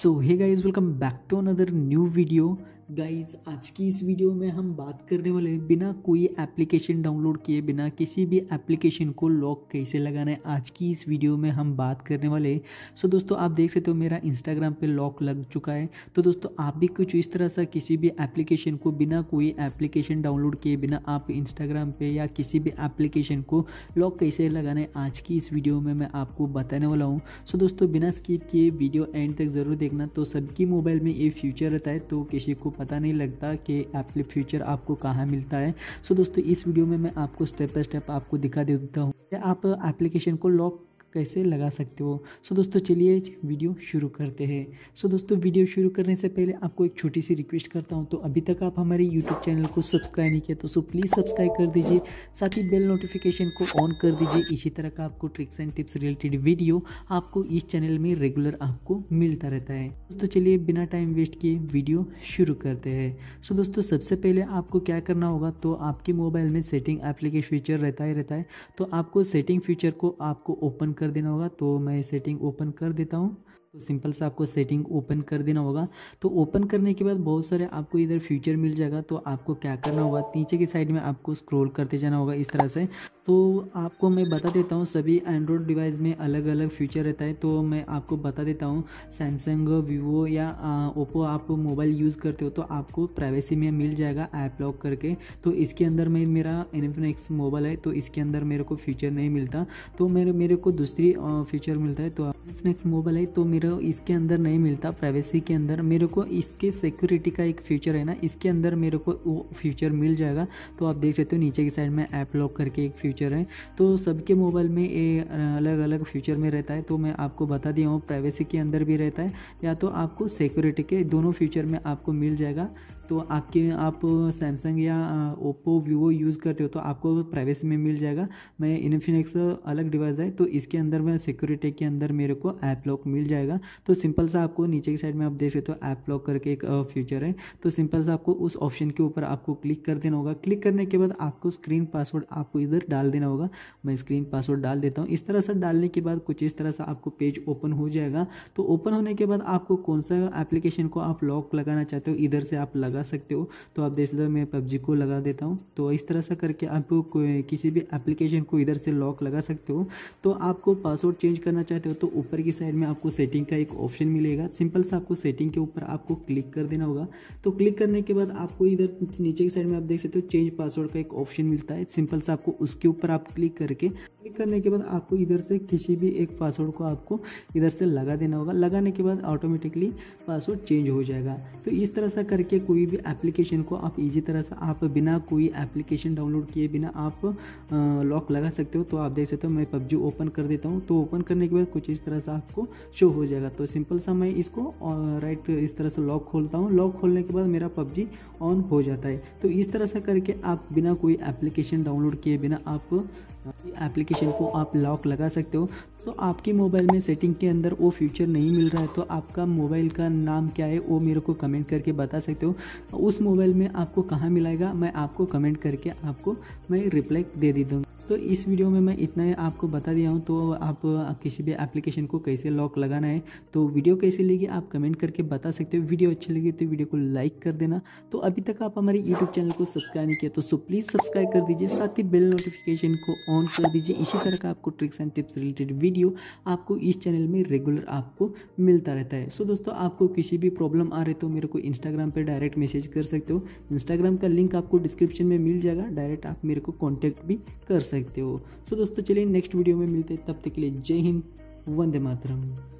so hey guys welcome back to another new video guys आज की इस video में हम बात करने वाले हैं बिना कोई एप्लीकेशन डाउनलोड किए बिना किसी भी एप्लीकेशन को लॉक कैसे लगाना है आज की इस वीडियो में हम बात करने वाले हैं सो दोस्तों आप देख सकते हो मेरा इंस्टाग्राम पे लॉक लग चुका है तो दोस्तों आप भी कुछ इस तरह सा किसी भी एप्लीकेशन को बिना कोई एप्लीकेशन डाउनलोड किए बिना आप इंस्टाग्राम पर या किसी भी एप्लीकेशन को लॉक कैसे लगाना है आज की इस वीडियो में मैं आपको बताने वाला हूँ सो दोस्तों बिना स्किप किए वीडियो एंड तक ज़रूर देखना तो सबकी मोबाइल में ये फ्यूचर रहता है तो किसी को पता नहीं लगता कि एप्पल फ्यूचर आपको कहाँ मिलता है सो दोस्तों इस वीडियो में मैं आपको स्टेप बाय स्टेप आपको दिखा देता हूँ आप एप्लीकेशन को लॉक कैसे लगा सकते हो सो दोस्तों चलिए वीडियो शुरू करते हैं सो दोस्तों वीडियो शुरू करने से पहले आपको एक छोटी सी रिक्वेस्ट करता हूँ तो अभी तक आप हमारे यूट्यूब चैनल को सब्सक्राइब नहीं किया तो सो प्लीज़ सब्सक्राइब कर दीजिए साथ ही बेल नोटिफिकेशन को ऑन कर दीजिए इसी तरह का आपको tricks and tips related video आपको इस चैनल में रेगुलर आपको मिलता रहता है दोस्तों चलिए बिना टाइम वेस्ट किए वीडियो शुरू करते हैं सो दोस्तों सबसे पहले आपको क्या करना होगा तो आपके मोबाइल में सेटिंग एप्लीकेशन फीचर रहता ही रहता है तो आपको सेटिंग फीचर को आपको ओपन कर देना होगा तो मैं सेटिंग ओपन कर देता हूँ तो सिंपल से आपको सेटिंग ओपन कर देना होगा तो ओपन करने के बाद बहुत सारे आपको इधर फ्यूचर मिल जाएगा तो आपको क्या करना होगा नीचे की साइड में आपको स्क्रॉल करते जाना होगा इस तरह से तो आपको मैं बता देता हूँ सभी एंड्रॉयड डिवाइस में अलग अलग फ्यूचर रहता है तो मैं आपको बता देता हूँ सैमसंग वीवो या ओप्पो आप मोबाइल यूज़ करते हो तो आपको प्राइवेसी में मिल जाएगा ऐप लॉक करके तो इसके अंदर में मेरा एक्स मोबाइल है तो इसके अंदर मेरे को फ्यूचर नहीं मिलता तो मेरे मेरे को दूसरी फ्यूचर मिलता है तो आप स्नैक्स मोबाइल है तो मेरे इसके अंदर नहीं मिलता प्राइवेसी के अंदर मेरे को इसके सिक्योरिटी का एक फ्यूचर है ना इसके अंदर मेरे को वो फ्यूचर मिल जाएगा तो आप देख सकते हो नीचे की साइड में ऐप लॉक करके एक फ्यूचर है तो सबके मोबाइल में ये अलग अलग फ्यूचर में रहता है तो मैं आपको बता दिया हूँ प्राइवेसी के अंदर भी रहता है या तो आपको सिक्योरिटी के दोनों फ्यूचर में आपको मिल जाएगा तो आपके आप सैमसंग या ओप्पो वीवो यूज़ करते हो तो आपको प्राइवेसी में मिल जाएगा मैं इन्फिनिक्स अलग डिवाइस है तो इसके अंदर मैं सिक्योरिटी के अंदर मेरे को ऐप लॉक मिल जाएगा तो सिंपल सा आपको नीचे की साइड में आप देख सकते हो ऐप लॉक करके एक फ्यूचर है तो सिंपल सा आपको उस ऑप्शन के ऊपर आपको क्लिक कर देना होगा क्लिक करने के बाद आपको स्क्रीन पासवर्ड आपको इधर डाल देना होगा मैं स्क्रीन पासवर्ड डाल देता हूँ इस तरह से डालने के बाद कुछ इस तरह से आपको पेज ओपन हो जाएगा तो ओपन होने के बाद आपको कौन सा एप्लीकेशन को आप लॉक लगाना चाहते हो इधर से आप लगा सकते हो तो आप देख सकते हो मैं पबजी को लगा देता हूँ तो इस तरह से करके आप किसी भी एप्लीकेशन को इधर से लॉक लगा सकते हो तो आपको पासवर्ड चेंज करना चाहते हो तो ऊपर की साइड में आपको सेटिंग का एक ऑप्शन मिलेगा सिंपल सा आपको सेटिंग के ऊपर आपको क्लिक कर देना होगा तो क्लिक करने के बाद आपको इधर नीचे की साइड में आप देख सकते हो चेंज पासवर्ड का एक ऑप्शन मिलता है सिंपल सा आपको उसके ऊपर आप क्लिक करके क्लिक करने के बाद आपको इधर से किसी भी एक पासवर्ड को आपको इधर से लगा देना होगा लगाने के बाद ऑटोमेटिकली पासवर्ड चेंज हो जाएगा तो इस तरह से करके कोई भी एप्लीकेशन को आप इजी तरह से आप बिना कोई एप्लीकेशन डाउनलोड किए बिना आप लॉक लगा सकते हो तो आप देख सकते हो मैं पबजी ओपन कर देता हूँ तो ओपन करने के बाद कुछ इस तरह से आपको शो हो जाएगा तो सिंपल सा मैं इसको राइट इस तरह से लॉक खोलता हूँ लॉक खोलने के बाद मेरा पबजी ऑन हो जाता है तो इस तरह से करके आप बिना कोई एप्लीकेशन डाउनलोड किए बिना आप एप्लीकेशन को आप लॉक लगा सकते हो तो आपके मोबाइल में सेटिंग के अंदर वो फ्यूचर नहीं मिल रहा है तो आपका मोबाइल का नाम क्या है वो मेरे को कमेंट करके बता सकते हो उस मोबाइल में आपको कहाँ मिलेगा मैं आपको कमेंट करके आपको मैं रिप्लाई दे दी दूँगा तो इस वीडियो में मैं इतना ही आपको बता दिया हूँ तो आप किसी भी एप्लीकेशन को कैसे लॉक लगाना है तो वीडियो कैसे लेगी आप कमेंट करके बता सकते हो वीडियो अच्छी लगी तो वीडियो को लाइक कर देना तो अभी तक आप हमारे यूट्यूब चैनल को सब्सक्राइब नहीं किया तो सो प्लीज़ सब्सक्राइब कर दीजिए साथ ही बेल नोटिफिकेशन को ऑन कर दीजिए इसी तरह का आपको tricks and tips related video आपको इस चैनल में रेगुलर आपको मिलता रहता है सो दोस्तों आपको किसी भी प्रॉब्लम आ रही तो मेरे को इंस्टाग्राम पर डायरेक्ट मैसेज कर सकते हो इंस्टाग्राम का लिंक आपको डिस्क्रिप्शन में मिल जाएगा डायरेक्ट आप मेरे को कॉन्टैक्ट भी कर सकते सकते हो सो दोस्तों चलिए नेक्स्ट वीडियो में मिलते हैं तब तक के लिए जय हिंद वंदे मातरम